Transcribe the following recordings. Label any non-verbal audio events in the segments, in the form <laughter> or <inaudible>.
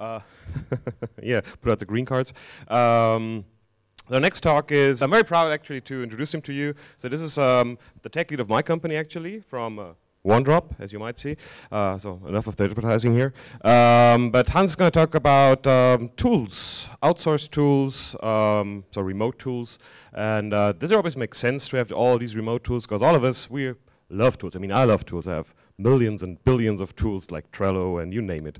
Uh, <laughs> yeah, put out the green cards. Um, the next talk is, I'm very proud actually to introduce him to you. So this is um, the tech lead of my company actually from uh, OneDrop, as you might see. Uh, so enough of the advertising here. Um, but Hans is going to talk about um, tools, outsourced tools, um, so remote tools. And uh, this always makes sense to have all these remote tools because all of us, we love tools. I mean, I love tools. I have millions and billions of tools like Trello and you name it.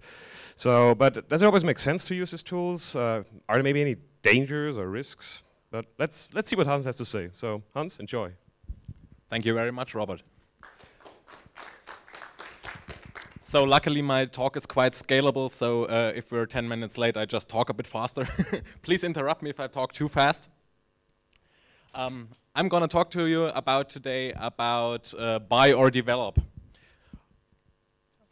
So, but does it always make sense to use these tools? Uh, are there maybe any dangers or risks? But let's, let's see what Hans has to say. So Hans, enjoy. Thank you very much, Robert. So luckily my talk is quite scalable, so uh, if we're 10 minutes late, I just talk a bit faster. <laughs> Please interrupt me if I talk too fast. Um, I'm going to talk to you about today about uh, buy or develop.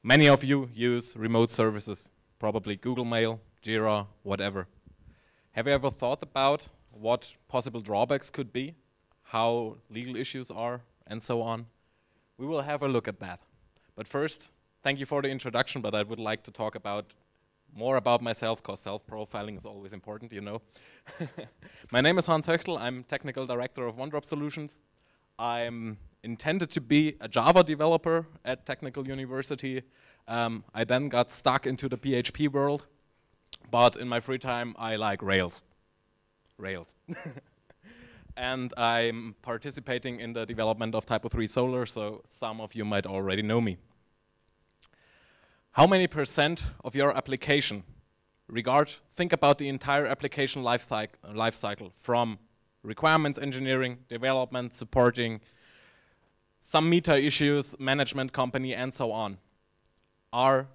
Many of you use remote services, probably Google Mail, Jira, whatever. Have you ever thought about what possible drawbacks could be, how legal issues are, and so on? We will have a look at that. But first, thank you for the introduction, but I would like to talk about more about myself, because self-profiling is always important, you know. <laughs> My name is Hans Höchtl. I'm Technical Director of OneDrop Solutions. I'm intended to be a Java developer at Technical University. Um, I then got stuck into the PHP world, but in my free time I like Rails. Rails. <laughs> and I'm participating in the development of typo 3 Solar, so some of you might already know me. How many percent of your application regard, think about the entire application life, life cycle from requirements engineering, development, supporting, some meter issues, management company, and so on, are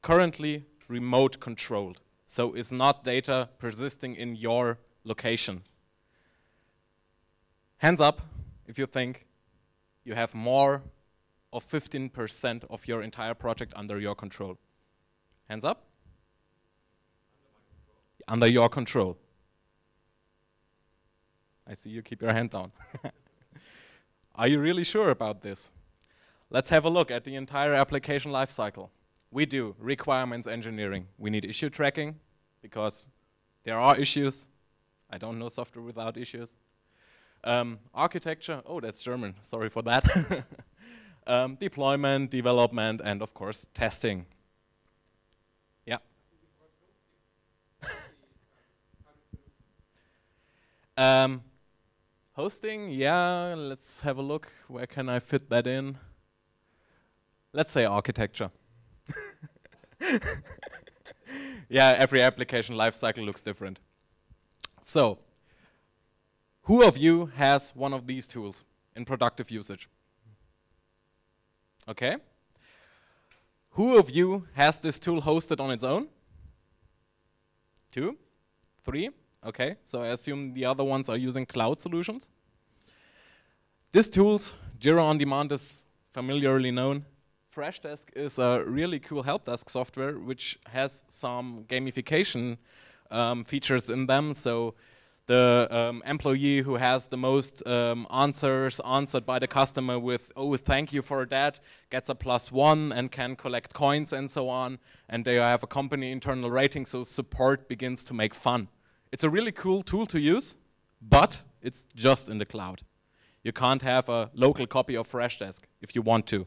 currently remote controlled. So is not data persisting in your location. Hands up if you think you have more of 15% of your entire project under your control. Hands up. Under, under your control. I see you keep your hand down. <laughs> Are you really sure about this? Let's have a look at the entire application lifecycle. We do requirements engineering. We need issue tracking because there are issues. I don't know software without issues. Um, architecture, oh, that's German, sorry for that. <laughs> um, deployment, development, and of course, testing. Yeah. <laughs> um, Hosting, yeah, let's have a look. Where can I fit that in? Let's say architecture. <laughs> yeah, every application lifecycle looks different. So, who of you has one of these tools in productive usage? Okay. Who of you has this tool hosted on its own? Two? Three? Okay, so I assume the other ones are using cloud solutions. This tools, Jira on Demand is familiarly known. Freshdesk is a really cool help desk software which has some gamification um, features in them. So the um, employee who has the most um, answers answered by the customer with, oh, thank you for that, gets a plus one and can collect coins and so on. And they have a company internal rating, so support begins to make fun. It's a really cool tool to use, but it's just in the cloud. You can't have a local copy of Freshdesk if you want to.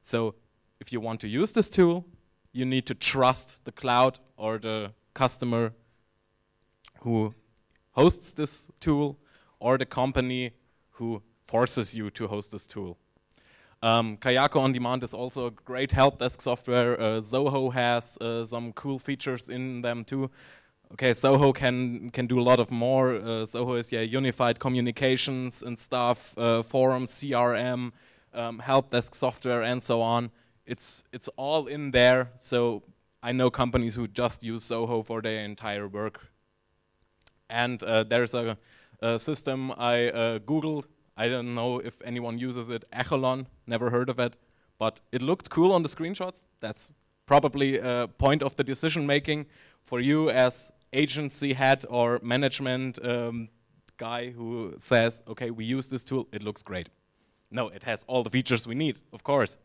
So if you want to use this tool, you need to trust the cloud or the customer who hosts this tool or the company who forces you to host this tool. Um, Kayako On Demand is also a great help desk software. Uh, Zoho has uh, some cool features in them too okay, Soho can can do a lot of more. Uh, Soho is yeah unified communications and stuff, uh, forums, CRM, um, help desk software, and so on. It's it's all in there. So I know companies who just use Soho for their entire work. And uh, there's a, a, system I uh, googled. I don't know if anyone uses it. Echelon, never heard of it, but it looked cool on the screenshots. That's probably a point of the decision making for you as agency head or management um, guy who says, okay, we use this tool, it looks great. No, it has all the features we need, of course.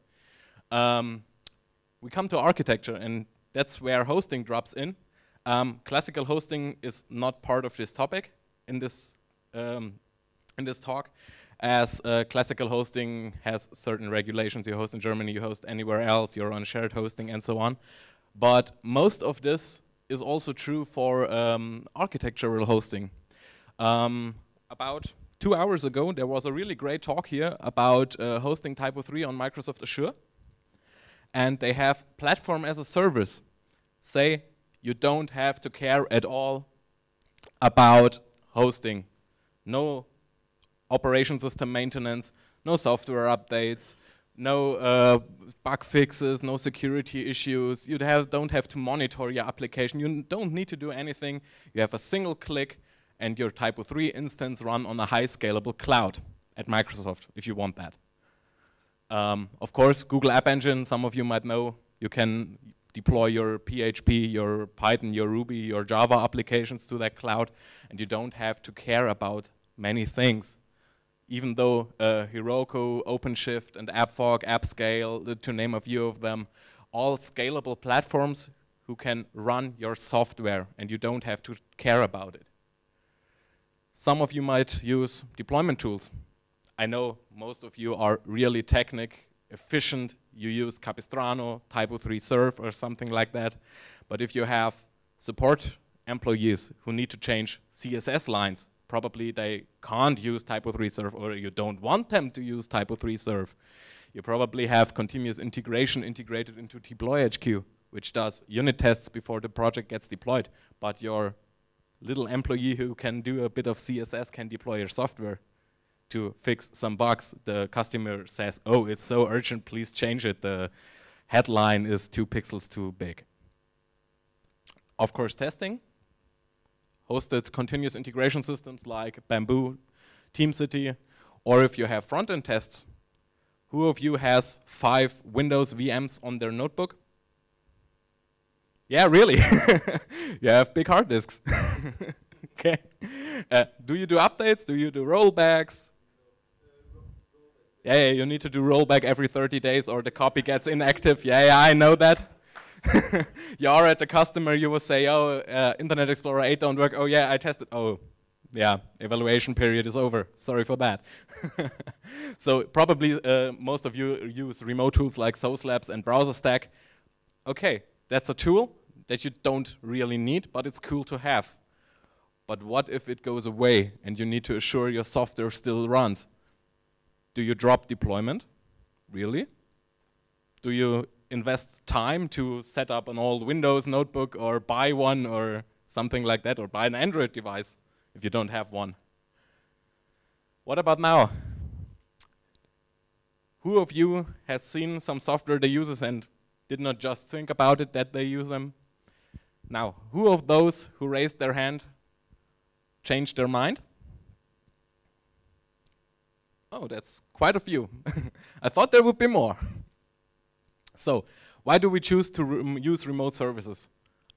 Um, we come to architecture, and that's where hosting drops in. Um, classical hosting is not part of this topic in this, um, in this talk, as uh, classical hosting has certain regulations. You host in Germany, you host anywhere else, you're on shared hosting, and so on. But most of this is also true for um, architectural hosting. Um, about two hours ago, there was a really great talk here about uh, hosting Typo3 on Microsoft Azure. And they have platform as a service. Say, you don't have to care at all about hosting. No operation system maintenance, no software updates, no uh, bug fixes, no security issues. You have, don't have to monitor your application. You don't need to do anything. You have a single click and your Typo3 instance run on a high scalable cloud at Microsoft if you want that. Um, of course, Google App Engine, some of you might know, you can deploy your PHP, your Python, your Ruby, your Java applications to that cloud, and you don't have to care about many things even though uh, Heroku, OpenShift, and AppFog, AppScale, to name a few of them, all scalable platforms who can run your software and you don't have to care about it. Some of you might use deployment tools. I know most of you are really technic, efficient. You use Capistrano, Typo3 Serve, or something like that. But if you have support employees who need to change CSS lines probably they can't use type 3 serve or you don't want them to use type 3 serve. You probably have continuous integration integrated into deploy HQ, which does unit tests before the project gets deployed. But your little employee who can do a bit of CSS can deploy your software to fix some bugs. The customer says, oh, it's so urgent, please change it. The headline is two pixels too big. Of course, testing hosted continuous integration systems like Bamboo, TeamCity, or if you have front-end tests, who of you has five Windows VMs on their notebook? Yeah, really? <laughs> you have big hard disks. <laughs> okay. Uh, do you do updates? Do you do rollbacks? Yeah, yeah, you need to do rollback every 30 days or the copy gets inactive. Yeah, yeah, I know that. <laughs> you are at a customer, you will say, oh, uh, Internet Explorer 8 don't work. Oh, yeah, I tested. Oh, yeah, evaluation period is over. Sorry for that. <laughs> so probably uh, most of you use remote tools like SOSLabs and BrowserStack. Okay, that's a tool that you don't really need, but it's cool to have. But what if it goes away and you need to assure your software still runs? Do you drop deployment? Really? Do you invest time to set up an old Windows notebook or buy one or something like that, or buy an Android device if you don't have one. What about now? Who of you has seen some software they uses and did not just think about it that they use them? Now, who of those who raised their hand changed their mind? Oh, that's quite a few. <laughs> I thought there would be more. <laughs> So why do we choose to use remote services?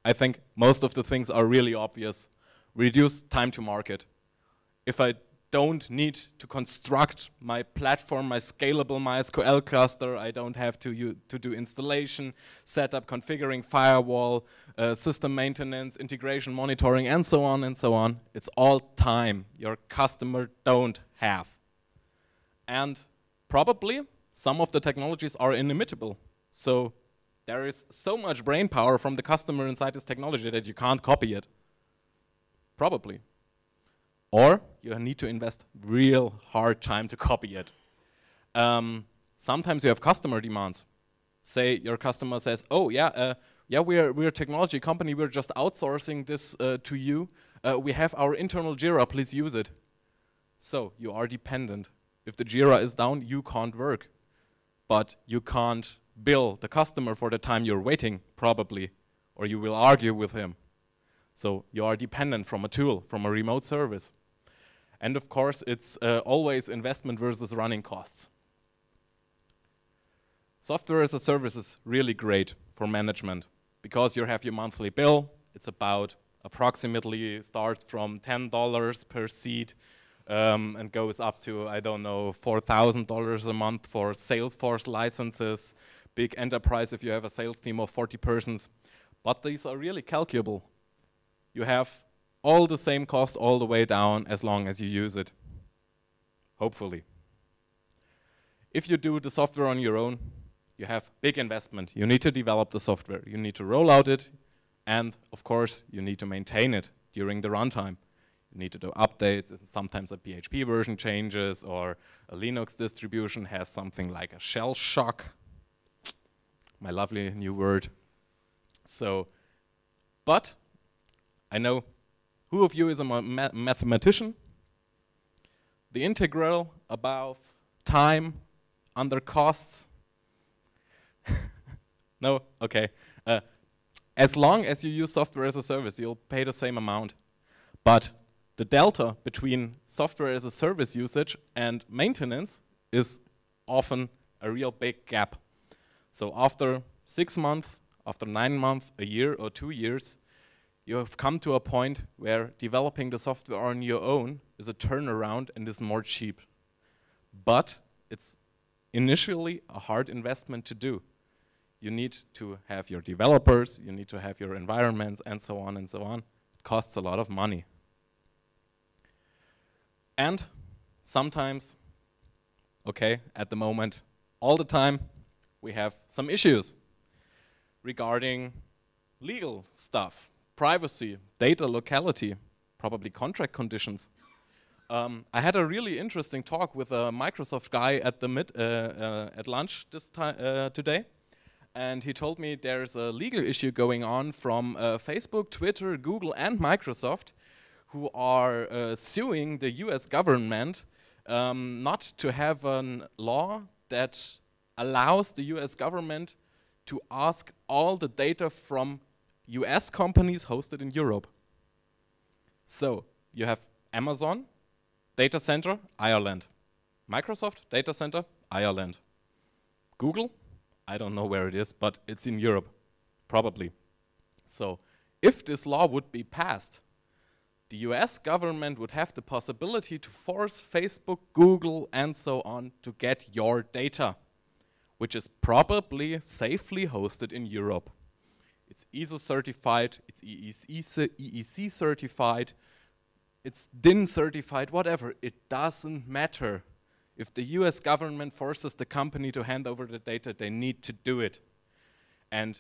I think most of the things are really obvious. Reduce time to market. If I don't need to construct my platform, my scalable MySQL cluster. I don't have to, to do installation, setup, configuring, firewall, uh, system maintenance, integration, monitoring, and so on and so on. It's all time your customer don't have. And probably some of the technologies are inimitable. So there is so much brain power from the customer inside this technology that you can't copy it. Probably. Or you need to invest real hard time to copy it. Um, sometimes you have customer demands. Say your customer says, oh yeah, uh, yeah, we're, we're a technology company, we're just outsourcing this uh, to you. Uh, we have our internal Jira, please use it. So you are dependent. If the Jira is down, you can't work. But you can't bill the customer for the time you're waiting, probably, or you will argue with him. So you are dependent from a tool, from a remote service. And of course, it's uh, always investment versus running costs. Software as a service is really great for management because you have your monthly bill. It's about approximately starts from $10 per seat um, and goes up to, I don't know, $4,000 a month for Salesforce licenses, big enterprise if you have a sales team of 40 persons, but these are really calculable. You have all the same cost all the way down as long as you use it, hopefully. If you do the software on your own, you have big investment. You need to develop the software, you need to roll out it, and of course, you need to maintain it during the runtime. You need to do updates, sometimes a PHP version changes, or a Linux distribution has something like a shell shock my lovely new word. So, but I know who of you is a ma mathematician? The integral above time under costs? <laughs> no? Okay. Uh, as long as you use software as a service, you'll pay the same amount. But the delta between software as a service usage and maintenance is often a real big gap. So after six months, after nine months, a year or two years, you have come to a point where developing the software on your own is a turnaround and is more cheap. But it's initially a hard investment to do. You need to have your developers, you need to have your environments, and so on and so on. It costs a lot of money. And sometimes, okay, at the moment, all the time, we have some issues regarding legal stuff, privacy, data locality, probably contract conditions. Um, I had a really interesting talk with a Microsoft guy at the mid uh, uh, at lunch this time uh, today, and he told me there's a legal issue going on from uh, Facebook, Twitter, Google, and Microsoft, who are uh, suing the U.S. government um, not to have a law that allows the US government to ask all the data from US companies hosted in Europe. So you have Amazon, data center, Ireland. Microsoft, data center, Ireland. Google, I don't know where it is, but it's in Europe, probably. So if this law would be passed, the US government would have the possibility to force Facebook, Google, and so on to get your data which is probably safely hosted in Europe. It's ISO certified, it's EEC certified, it's DIN certified, whatever. It doesn't matter. If the US government forces the company to hand over the data, they need to do it. And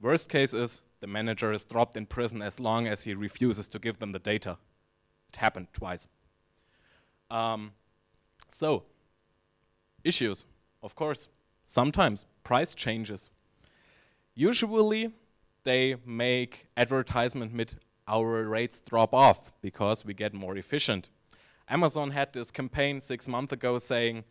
worst case is the manager is dropped in prison as long as he refuses to give them the data. It happened twice. Um, so, issues, of course sometimes price changes. Usually, they make advertisement mid-hour rates drop off because we get more efficient. Amazon had this campaign six months ago saying,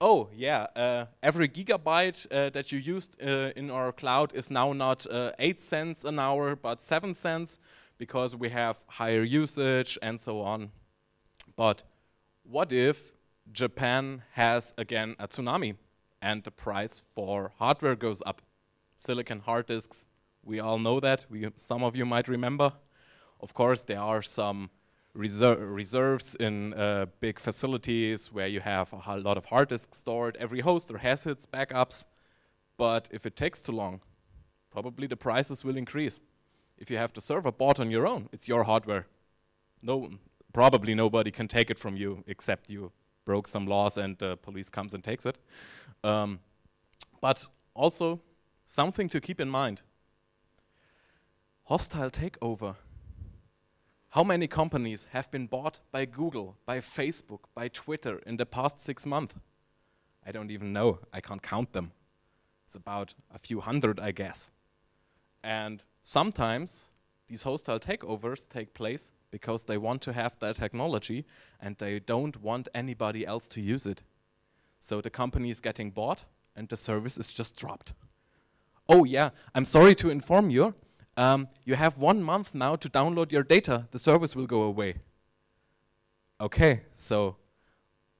oh yeah, uh, every gigabyte uh, that you used uh, in our cloud is now not uh, 8 cents an hour, but 7 cents because we have higher usage and so on. But what if Japan has again a tsunami? and the price for hardware goes up. Silicon hard disks, we all know that, we, some of you might remember. Of course, there are some reser reserves in uh, big facilities where you have a lot of hard disks stored. Every hoster has its backups, but if it takes too long, probably the prices will increase. If you have the server bought on your own, it's your hardware. No, probably nobody can take it from you except you broke some laws and the uh, police comes and takes it. Um, but also something to keep in mind. Hostile takeover. How many companies have been bought by Google, by Facebook, by Twitter in the past six months? I don't even know. I can't count them. It's about a few hundred, I guess. And sometimes these hostile takeovers take place because they want to have their technology and they don't want anybody else to use it. So the company is getting bought and the service is just dropped. Oh yeah, I'm sorry to inform you, um, you have one month now to download your data, the service will go away. Okay, so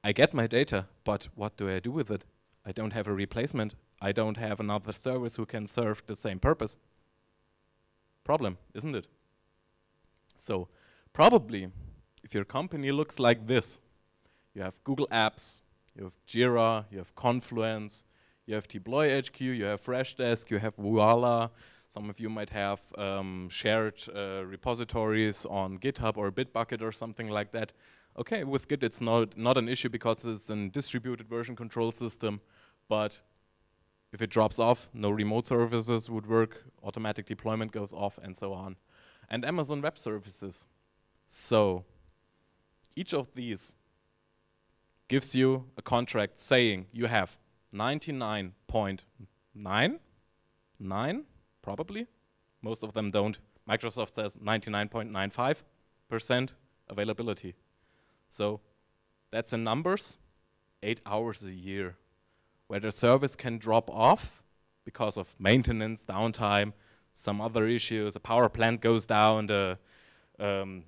I get my data, but what do I do with it? I don't have a replacement. I don't have another service who can serve the same purpose. Problem, isn't it? So Probably, if your company looks like this, you have Google Apps, you have Jira, you have Confluence, you have Deploy HQ, you have Freshdesk, you have Voila. Some of you might have um, shared uh, repositories on GitHub or Bitbucket or something like that. Okay, with Git it's not, not an issue because it's a distributed version control system, but if it drops off, no remote services would work, automatic deployment goes off, and so on. And Amazon Web Services. So each of these gives you a contract saying you have 99.99, probably. Most of them don't. Microsoft says 99.95% availability. So that's in numbers, eight hours a year, where the service can drop off because of maintenance, downtime, some other issues, a power plant goes down, the uh, um,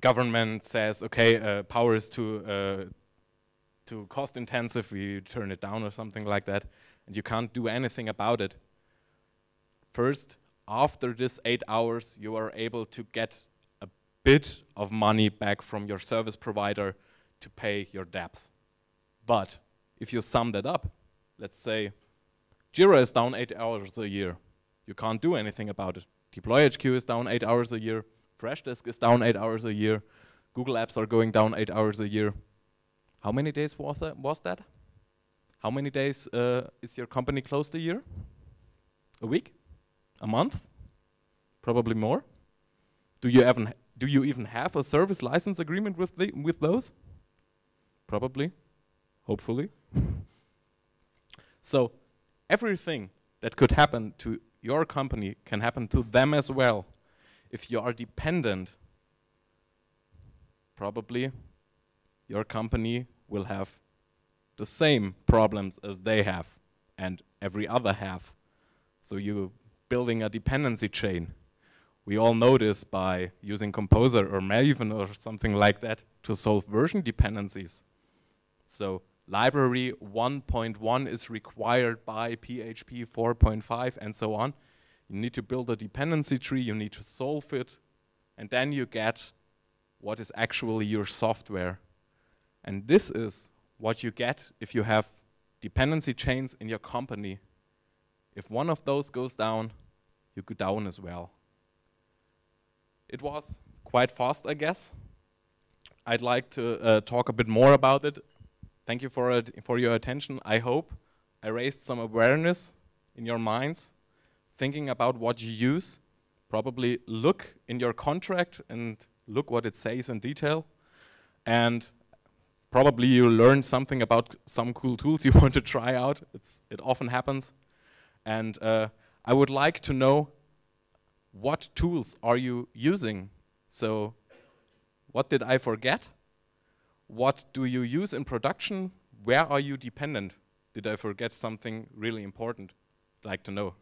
government says, okay, uh, power is too, uh, too cost intensive, we turn it down or something like that, and you can't do anything about it. First, after this eight hours, you are able to get a bit of money back from your service provider to pay your debts. But if you sum that up, let's say Jira is down eight hours a year. You can't do anything about it. Deploy HQ is down eight hours a year. Freshdesk is down eight hours a year. Google Apps are going down eight hours a year. How many days was that? Was that? How many days uh, is your company closed a year? A week? A month? Probably more. Do you even do you even have a service license agreement with the, with those? Probably, hopefully. so, everything that could happen to your company can happen to them as well if you are dependent, probably your company will have the same problems as they have and every other have. So you're building a dependency chain. We all know this by using Composer or Maven or something like that to solve version dependencies. So library 1.1 is required by PHP 4.5 and so on. You need to build a dependency tree, you need to solve it, and then you get what is actually your software. And this is what you get if you have dependency chains in your company. If one of those goes down, you go down as well. It was quite fast, I guess. I'd like to uh, talk a bit more about it. Thank you for, uh, for your attention. I hope I raised some awareness in your minds thinking about what you use, probably look in your contract and look what it says in detail. And probably you learn something about some cool tools you <laughs> want to try out. It's, it often happens. And uh, I would like to know what tools are you using? So what did I forget? What do you use in production? Where are you dependent? Did I forget something really important? I'd like to know.